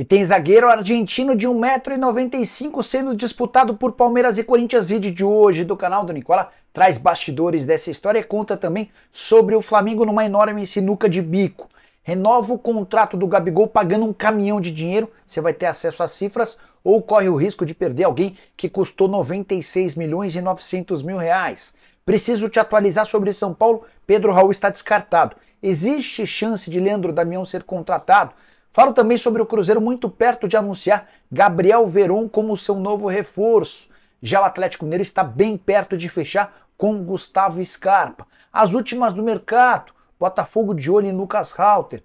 E tem zagueiro argentino de 1,95m sendo disputado por Palmeiras e Corinthians. Vídeo de hoje do canal do Nicola traz bastidores dessa história e conta também sobre o Flamengo numa enorme sinuca de bico. Renova o contrato do Gabigol pagando um caminhão de dinheiro, você vai ter acesso às cifras, ou corre o risco de perder alguém que custou 96 milhões e 900 mil reais. Preciso te atualizar sobre São Paulo, Pedro Raul está descartado. Existe chance de Leandro Damião ser contratado? Falo também sobre o Cruzeiro muito perto de anunciar Gabriel Veron como seu novo reforço. Já o Atlético Mineiro está bem perto de fechar com Gustavo Scarpa. As últimas do mercado, Botafogo de olho em Lucas Halter.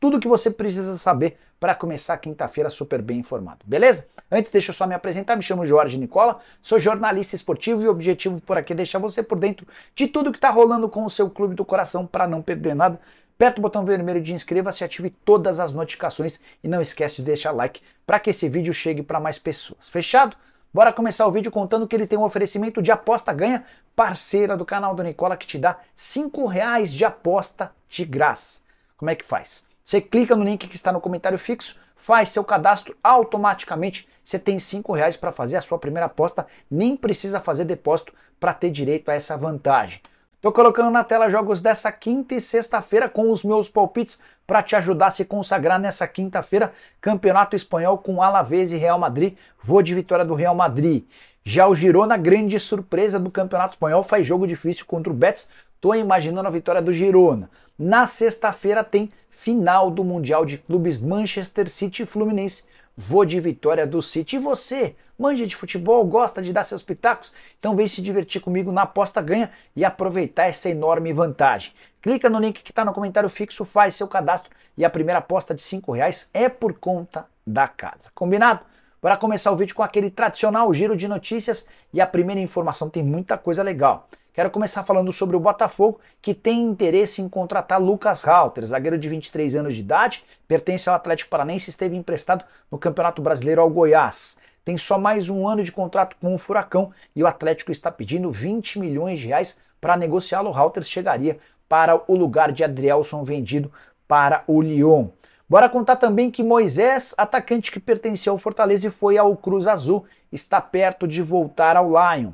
Tudo que você precisa saber para começar quinta-feira super bem informado, beleza? Antes, deixa eu só me apresentar, me chamo Jorge Nicola, sou jornalista esportivo e o objetivo por aqui é deixar você por dentro de tudo que está rolando com o seu clube do coração para não perder nada Aperta o botão vermelho de inscreva-se ative todas as notificações. E não esquece de deixar like para que esse vídeo chegue para mais pessoas. Fechado? Bora começar o vídeo contando que ele tem um oferecimento de aposta ganha, parceira do canal do Nicola, que te dá R$ reais de aposta de graça. Como é que faz? Você clica no link que está no comentário fixo, faz seu cadastro automaticamente. Você tem cinco reais para fazer a sua primeira aposta, nem precisa fazer depósito para ter direito a essa vantagem. Tô colocando na tela jogos dessa quinta e sexta-feira com os meus palpites para te ajudar a se consagrar nessa quinta-feira. Campeonato Espanhol com Alavés e Real Madrid. Vou de vitória do Real Madrid. Já o Girona, grande surpresa do Campeonato Espanhol, faz jogo difícil contra o Betis. Tô imaginando a vitória do Girona. Na sexta-feira tem final do Mundial de Clubes Manchester City e Fluminense. Vou de vitória do City. E você, manja de futebol, gosta de dar seus pitacos? Então vem se divertir comigo na aposta ganha e aproveitar essa enorme vantagem. Clica no link que está no comentário fixo, faz seu cadastro e a primeira aposta de R$ reais é por conta da casa. Combinado? Bora começar o vídeo com aquele tradicional giro de notícias e a primeira informação tem muita coisa legal. Quero começar falando sobre o Botafogo, que tem interesse em contratar Lucas Rauter, zagueiro de 23 anos de idade, pertence ao Atlético Paranense e esteve emprestado no Campeonato Brasileiro ao Goiás. Tem só mais um ano de contrato com o Furacão e o Atlético está pedindo 20 milhões de reais para negociá-lo. Rauter chegaria para o lugar de Adrielson vendido para o Lyon. Bora contar também que Moisés, atacante que pertenceu ao Fortaleza e foi ao Cruz Azul, está perto de voltar ao Lion.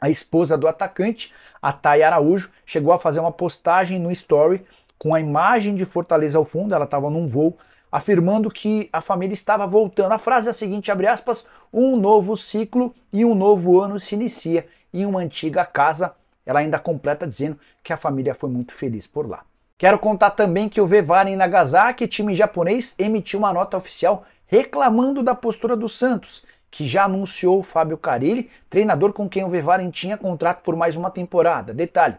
A esposa do atacante, a Thay Araújo, chegou a fazer uma postagem no Story com a imagem de Fortaleza ao fundo, ela estava num voo, afirmando que a família estava voltando. A frase é a seguinte, abre aspas, um novo ciclo e um novo ano se inicia em uma antiga casa. Ela ainda completa dizendo que a família foi muito feliz por lá. Quero contar também que o em Nagasaki, time japonês, emitiu uma nota oficial reclamando da postura do Santos que já anunciou o Fábio Carilli, treinador com quem o Vevaren tinha contrato por mais uma temporada. Detalhe: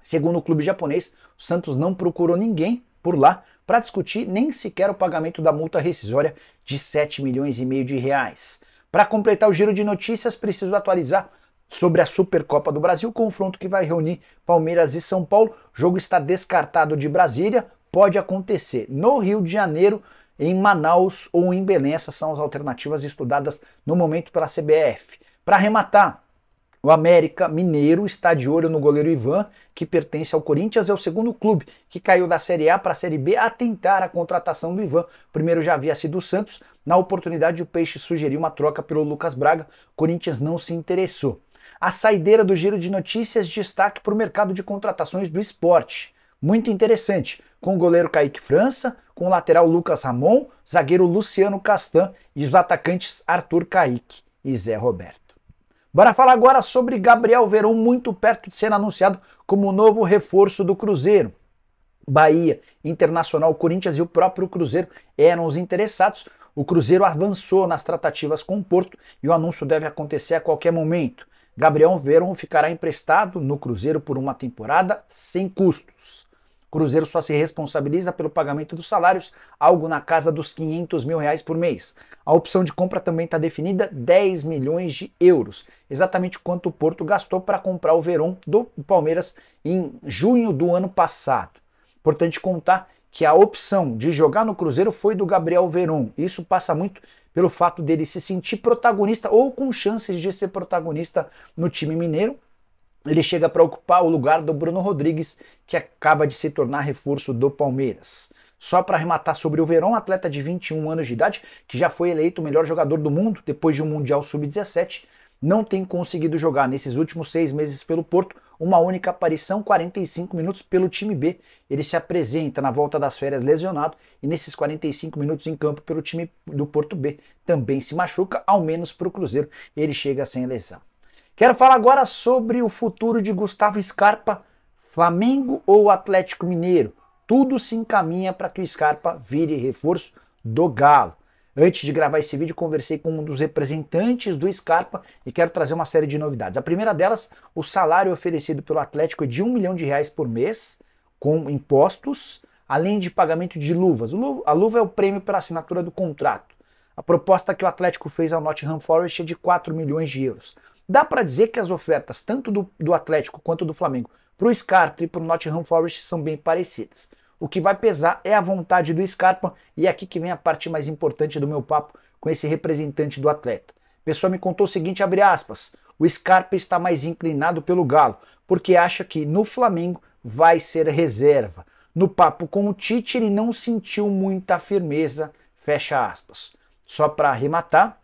segundo o clube japonês, o Santos não procurou ninguém por lá para discutir nem sequer o pagamento da multa rescisória de 7 milhões e meio de reais. Para completar o giro de notícias, preciso atualizar sobre a Supercopa do Brasil, confronto que vai reunir Palmeiras e São Paulo. O jogo está descartado de Brasília, pode acontecer no Rio de Janeiro em Manaus ou em Belém. Essas são as alternativas estudadas no momento pela CBF. Para arrematar, o América Mineiro está de olho no goleiro Ivan, que pertence ao Corinthians, é o segundo clube que caiu da Série A para a Série B a tentar a contratação do Ivan. O primeiro já havia sido o Santos. Na oportunidade, o Peixe sugeriu uma troca pelo Lucas Braga. O Corinthians não se interessou. A saideira do giro de notícias destaque para o mercado de contratações do esporte. Muito interessante, com o goleiro Kaique França, com o lateral Lucas Ramon, zagueiro Luciano Castan e os atacantes Arthur Caíque e Zé Roberto. Bora falar agora sobre Gabriel Verão, muito perto de ser anunciado como novo reforço do Cruzeiro. Bahia, Internacional, Corinthians e o próprio Cruzeiro eram os interessados. O Cruzeiro avançou nas tratativas com o Porto e o anúncio deve acontecer a qualquer momento. Gabriel Verão ficará emprestado no Cruzeiro por uma temporada sem custos. Cruzeiro só se responsabiliza pelo pagamento dos salários, algo na casa dos 500 mil reais por mês. A opção de compra também está definida, 10 milhões de euros, exatamente quanto o Porto gastou para comprar o Verón do Palmeiras em junho do ano passado. Importante contar que a opção de jogar no Cruzeiro foi do Gabriel Verón. Isso passa muito pelo fato dele se sentir protagonista ou com chances de ser protagonista no time mineiro, ele chega para ocupar o lugar do Bruno Rodrigues, que acaba de se tornar reforço do Palmeiras. Só para arrematar sobre o Verón, atleta de 21 anos de idade, que já foi eleito o melhor jogador do mundo depois de um Mundial Sub-17, não tem conseguido jogar nesses últimos seis meses pelo Porto uma única aparição, 45 minutos pelo time B. Ele se apresenta na volta das férias lesionado e nesses 45 minutos em campo pelo time do Porto B também se machuca, ao menos para o Cruzeiro ele chega sem lesão. Quero falar agora sobre o futuro de Gustavo Scarpa, Flamengo ou Atlético Mineiro. Tudo se encaminha para que o Scarpa vire reforço do Galo. Antes de gravar esse vídeo, conversei com um dos representantes do Scarpa e quero trazer uma série de novidades. A primeira delas, o salário oferecido pelo Atlético é de um milhão de reais por mês, com impostos, além de pagamento de luvas. A luva é o prêmio pela assinatura do contrato. A proposta que o Atlético fez ao Nottingham Forest é de 4 milhões de euros. Dá para dizer que as ofertas, tanto do, do Atlético quanto do Flamengo, para o Scarpa e para o Nottingham Forest são bem parecidas. O que vai pesar é a vontade do Scarpa, e é aqui que vem a parte mais importante do meu papo com esse representante do atleta. A pessoa me contou o seguinte, abre aspas, o Scarpa está mais inclinado pelo Galo, porque acha que no Flamengo vai ser reserva. No papo com o Tite, ele não sentiu muita firmeza, fecha aspas. Só para arrematar,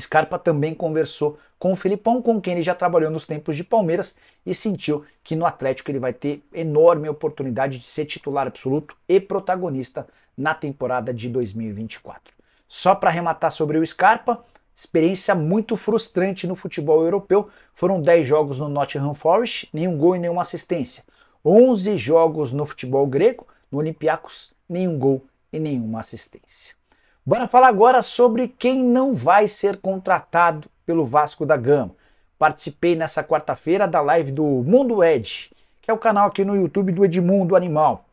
Scarpa também conversou com o Felipão, com quem ele já trabalhou nos tempos de Palmeiras e sentiu que no Atlético ele vai ter enorme oportunidade de ser titular absoluto e protagonista na temporada de 2024. Só para arrematar sobre o Scarpa, experiência muito frustrante no futebol europeu. Foram 10 jogos no Nottingham Forest, nenhum gol e nenhuma assistência. 11 jogos no futebol grego, no Olympiacos, nenhum gol e nenhuma assistência. Bora falar agora sobre quem não vai ser contratado pelo Vasco da Gama. Participei nessa quarta-feira da live do Mundo Ed, que é o canal aqui no YouTube do Edmundo Animal.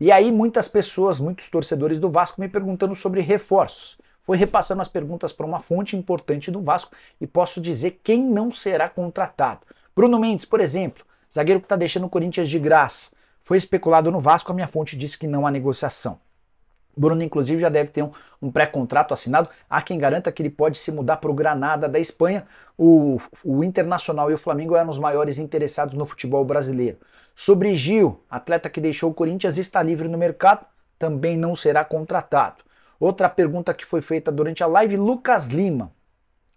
E aí muitas pessoas, muitos torcedores do Vasco me perguntando sobre reforços. Foi repassando as perguntas para uma fonte importante do Vasco e posso dizer quem não será contratado. Bruno Mendes, por exemplo, zagueiro que está deixando o Corinthians de graça. Foi especulado no Vasco, a minha fonte disse que não há negociação. Bruno, inclusive, já deve ter um, um pré-contrato assinado. Há quem garanta que ele pode se mudar para o Granada da Espanha. O, o Internacional e o Flamengo eram é os maiores interessados no futebol brasileiro. Sobre Gil, atleta que deixou o Corinthians, está livre no mercado, também não será contratado. Outra pergunta que foi feita durante a live: Lucas Lima,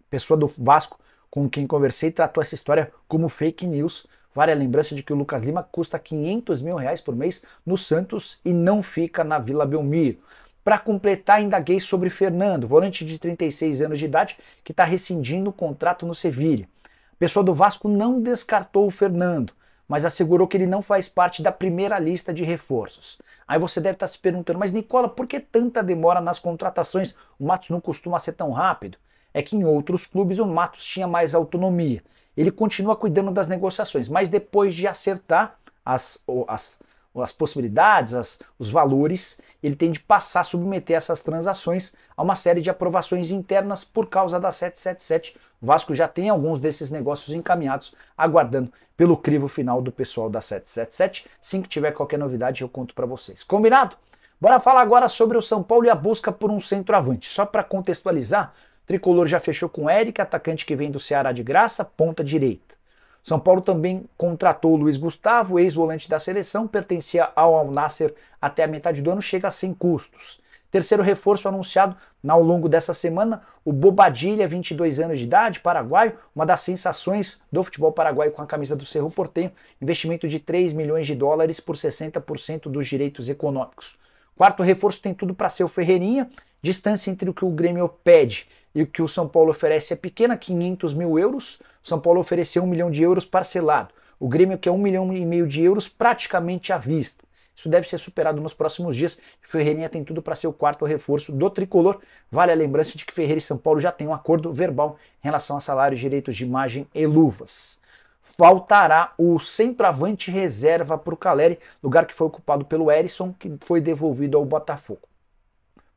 pessoa do Vasco com quem conversei, tratou essa história como fake news Vale a lembrança de que o Lucas Lima custa 500 mil reais por mês no Santos e não fica na Vila Belmiro. Para completar, indaguei sobre Fernando, volante de 36 anos de idade, que está rescindindo o contrato no Sevilha. A pessoa do Vasco não descartou o Fernando, mas assegurou que ele não faz parte da primeira lista de reforços. Aí você deve estar tá se perguntando, mas Nicola, por que tanta demora nas contratações? O Matos não costuma ser tão rápido. É que em outros clubes o Matos tinha mais autonomia. Ele continua cuidando das negociações, mas depois de acertar as, as, as possibilidades, as, os valores, ele tem de passar a submeter essas transações a uma série de aprovações internas por causa da 777. O Vasco já tem alguns desses negócios encaminhados, aguardando pelo crivo final do pessoal da 777. Assim que tiver qualquer novidade, eu conto para vocês. Combinado? Bora falar agora sobre o São Paulo e a busca por um centroavante. Só para contextualizar, Tricolor já fechou com Eric, atacante que vem do Ceará de graça, ponta direita. São Paulo também contratou Luiz Gustavo, ex-volante da seleção, pertencia ao Al Nasser até a metade do ano, chega sem custos. Terceiro reforço anunciado ao longo dessa semana, o Bobadilha, 22 anos de idade, paraguaio, uma das sensações do futebol paraguaio com a camisa do Cerro Portenho, investimento de 3 milhões de dólares por 60% dos direitos econômicos. Quarto reforço tem tudo para ser o Ferreirinha, Distância entre o que o Grêmio pede e o que o São Paulo oferece é pequena, 500 mil euros. São Paulo ofereceu 1 milhão de euros parcelado. O Grêmio quer 1 milhão e meio de euros praticamente à vista. Isso deve ser superado nos próximos dias. Ferreirinha tem tudo para ser o quarto reforço do tricolor. Vale a lembrança de que Ferreira e São Paulo já têm um acordo verbal em relação a salários, direitos de imagem e luvas. Faltará o centroavante reserva para o Caleri, lugar que foi ocupado pelo Erisson, que foi devolvido ao Botafogo.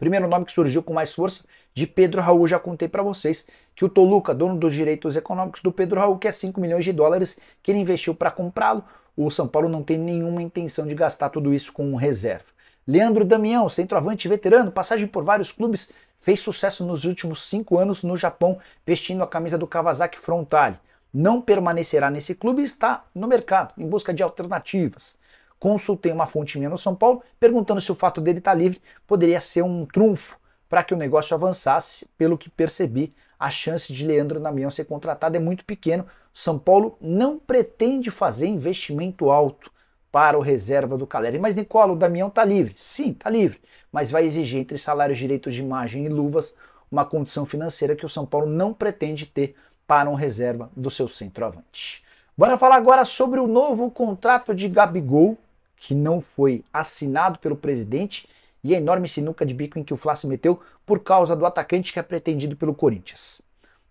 Primeiro nome que surgiu com mais força de Pedro Raul, já contei para vocês que o Toluca, dono dos direitos econômicos do Pedro Raul, que é 5 milhões de dólares que ele investiu para comprá-lo, o São Paulo não tem nenhuma intenção de gastar tudo isso com reserva. Leandro Damião, centroavante veterano, passagem por vários clubes, fez sucesso nos últimos cinco anos no Japão, vestindo a camisa do Kawasaki Frontale. Não permanecerá nesse clube e está no mercado, em busca de alternativas consultei uma fonte minha no São Paulo, perguntando se o fato dele estar tá livre poderia ser um trunfo para que o negócio avançasse. Pelo que percebi, a chance de Leandro Damião ser contratado é muito pequeno. O São Paulo não pretende fazer investimento alto para o reserva do Caleri. Mas Nicola, o Damião está livre. Sim, está livre, mas vai exigir entre salários, direitos de imagem e luvas uma condição financeira que o São Paulo não pretende ter para um reserva do seu centroavante. Bora falar agora sobre o novo contrato de Gabigol que não foi assinado pelo presidente e a enorme sinuca de bico em que o Flá se meteu por causa do atacante que é pretendido pelo Corinthians.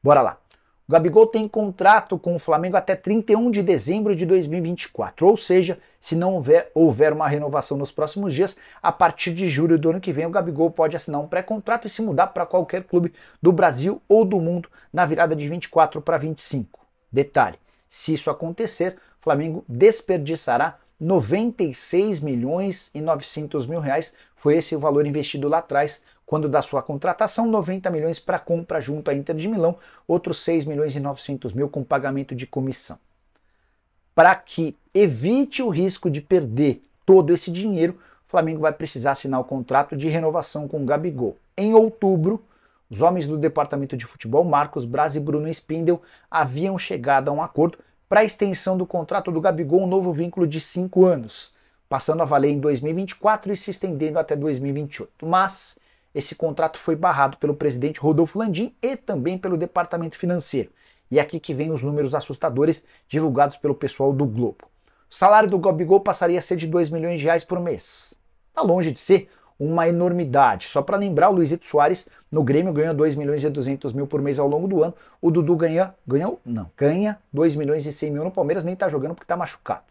Bora lá. O Gabigol tem contrato com o Flamengo até 31 de dezembro de 2024, ou seja, se não houver, houver uma renovação nos próximos dias, a partir de julho do ano que vem, o Gabigol pode assinar um pré-contrato e se mudar para qualquer clube do Brasil ou do mundo na virada de 24 para 25. Detalhe: se isso acontecer, o Flamengo desperdiçará 96 milhões e 900 mil reais foi esse o valor investido lá atrás, quando da sua contratação, 90 milhões para compra junto à Inter de Milão, outros 6 milhões e 900 mil com pagamento de comissão. Para que evite o risco de perder todo esse dinheiro, o Flamengo vai precisar assinar o contrato de renovação com o Gabigol. Em outubro, os homens do departamento de futebol, Marcos Braz e Bruno Spindel, haviam chegado a um acordo para a extensão do contrato do Gabigol um novo vínculo de cinco anos, passando a valer em 2024 e se estendendo até 2028. Mas esse contrato foi barrado pelo presidente Rodolfo Landim e também pelo departamento financeiro. E é aqui que vem os números assustadores divulgados pelo pessoal do Globo. O salário do Gabigol passaria a ser de 2 milhões de reais por mês. Está longe de ser uma enormidade. Só para lembrar, o Luizito Soares no Grêmio ganhou 2 milhões e 200 mil por mês ao longo do ano. O Dudu ganha, ganhou, não, ganha 2 milhões e 100 mil no Palmeiras, nem está jogando porque está machucado.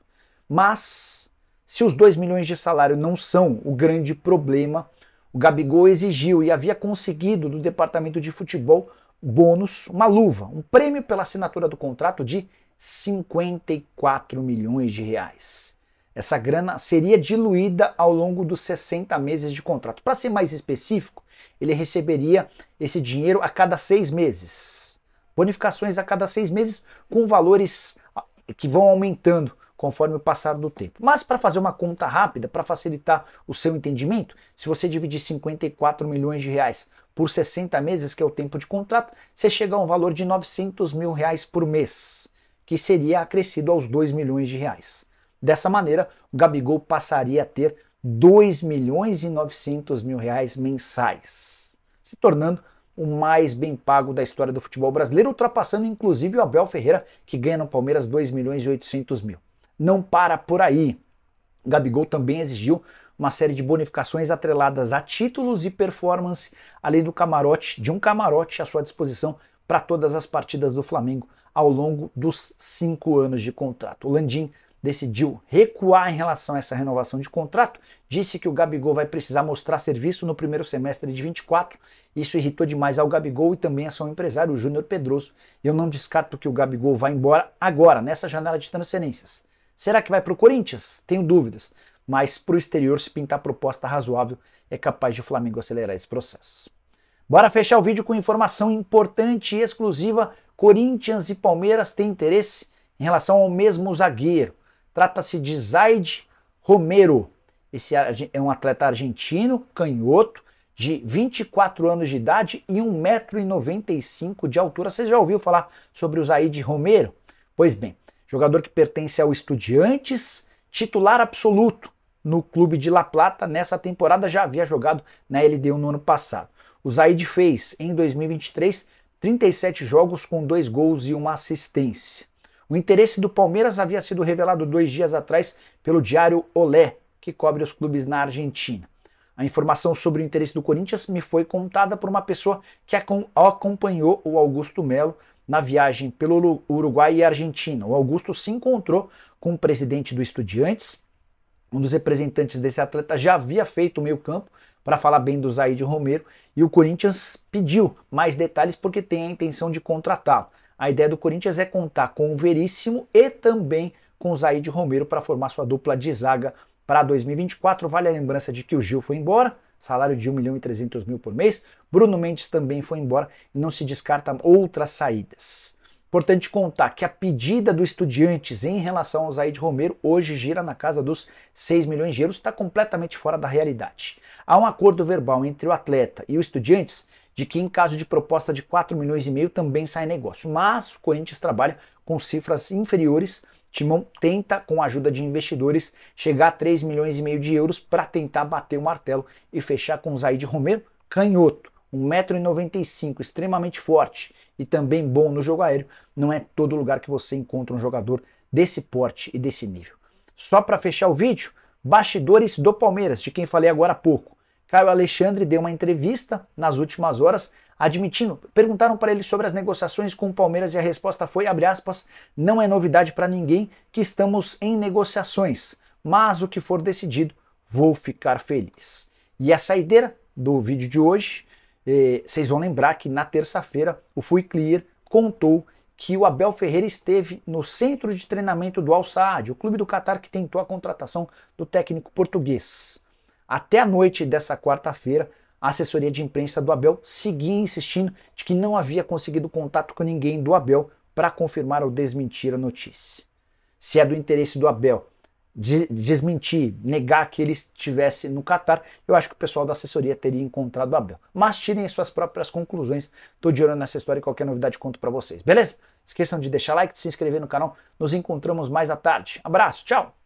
Mas se os 2 milhões de salário não são o grande problema, o Gabigol exigiu e havia conseguido do departamento de futebol bônus, uma luva, um prêmio pela assinatura do contrato de 54 milhões de reais. Essa grana seria diluída ao longo dos 60 meses de contrato. Para ser mais específico, ele receberia esse dinheiro a cada seis meses. Bonificações a cada seis meses com valores ah, que vão aumentando conforme o passar do tempo. Mas para fazer uma conta rápida, para facilitar o seu entendimento, se você dividir 54 milhões de reais por 60 meses, que é o tempo de contrato, você chega a um valor de 900 mil reais por mês, que seria acrescido aos 2 milhões de reais. Dessa maneira, o Gabigol passaria a ter 2 milhões e 900 mil reais mensais, se tornando o mais bem pago da história do futebol brasileiro, ultrapassando inclusive o Abel Ferreira, que ganha no Palmeiras 2 milhões e 800 mil. Não para por aí. Gabigol também exigiu uma série de bonificações atreladas a títulos e performance, além do camarote, de um camarote à sua disposição para todas as partidas do Flamengo ao longo dos cinco anos de contrato. O Landim decidiu recuar em relação a essa renovação de contrato, disse que o Gabigol vai precisar mostrar serviço no primeiro semestre de 24. Isso irritou demais ao Gabigol e também a seu empresário, o Júnior Pedroso. Eu não descarto que o Gabigol vá embora agora, nessa janela de transferências. Será que vai para o Corinthians? Tenho dúvidas. Mas para o exterior, se pintar proposta razoável, é capaz de o Flamengo acelerar esse processo. Bora fechar o vídeo com informação importante e exclusiva. Corinthians e Palmeiras têm interesse em relação ao mesmo zagueiro. Trata-se de Zaid Romero. Esse é um atleta argentino, canhoto, de 24 anos de idade e 1,95m de altura. Você já ouviu falar sobre o Zaid Romero? Pois bem, jogador que pertence ao Estudiantes, titular absoluto no clube de La Plata nessa temporada, já havia jogado na LDU no ano passado. O Zaid fez, em 2023, 37 jogos com dois gols e uma assistência. O interesse do Palmeiras havia sido revelado dois dias atrás pelo diário Olé, que cobre os clubes na Argentina. A informação sobre o interesse do Corinthians me foi contada por uma pessoa que acompanhou o Augusto Melo na viagem pelo Uruguai e Argentina. O Augusto se encontrou com o presidente do Estudiantes. Um dos representantes desse atleta já havia feito o meio-campo para falar bem do Zaid Romero e o Corinthians pediu mais detalhes porque tem a intenção de contratá-lo. A ideia do Corinthians é contar com o Veríssimo e também com o Zaid Romero para formar sua dupla de zaga para 2024. Vale a lembrança de que o Gil foi embora, salário de 1 milhão e 300 mil por mês. Bruno Mendes também foi embora e não se descarta outras saídas. Importante contar que a pedida do Estudiantes em relação ao Zaid Romero hoje gira na casa dos 6 milhões de euros, está completamente fora da realidade. Há um acordo verbal entre o atleta e o Estudiantes de que em caso de proposta de 4 milhões e meio também sai negócio. Mas o Corinthians trabalha com cifras inferiores. Timão tenta, com a ajuda de investidores, chegar a 3 milhões e meio de euros para tentar bater o martelo e fechar com Zaid Romero, canhoto. 1,95m, extremamente forte e também bom no jogo aéreo, não é todo lugar que você encontra um jogador desse porte e desse nível. Só para fechar o vídeo, bastidores do Palmeiras, de quem falei agora há pouco. Caio Alexandre deu uma entrevista nas últimas horas admitindo. Perguntaram para ele sobre as negociações com o Palmeiras e a resposta foi, aspas, não é novidade para ninguém que estamos em negociações, mas o que for decidido, vou ficar feliz. E a saideira do vídeo de hoje, eh, vocês vão lembrar que na terça-feira o Fui Clear contou que o Abel Ferreira esteve no centro de treinamento do Al Saad, o clube do Catar que tentou a contratação do técnico português. Até a noite dessa quarta-feira, a assessoria de imprensa do Abel seguia insistindo de que não havia conseguido contato com ninguém do Abel para confirmar ou desmentir a notícia. Se é do interesse do Abel desmentir, negar que ele estivesse no Catar, eu acho que o pessoal da assessoria teria encontrado o Abel. Mas tirem suas próprias conclusões. Tô de olho nessa história e qualquer novidade conto para vocês. Beleza? Esqueçam de deixar like, de se inscrever no canal. Nos encontramos mais à tarde. Abraço, tchau!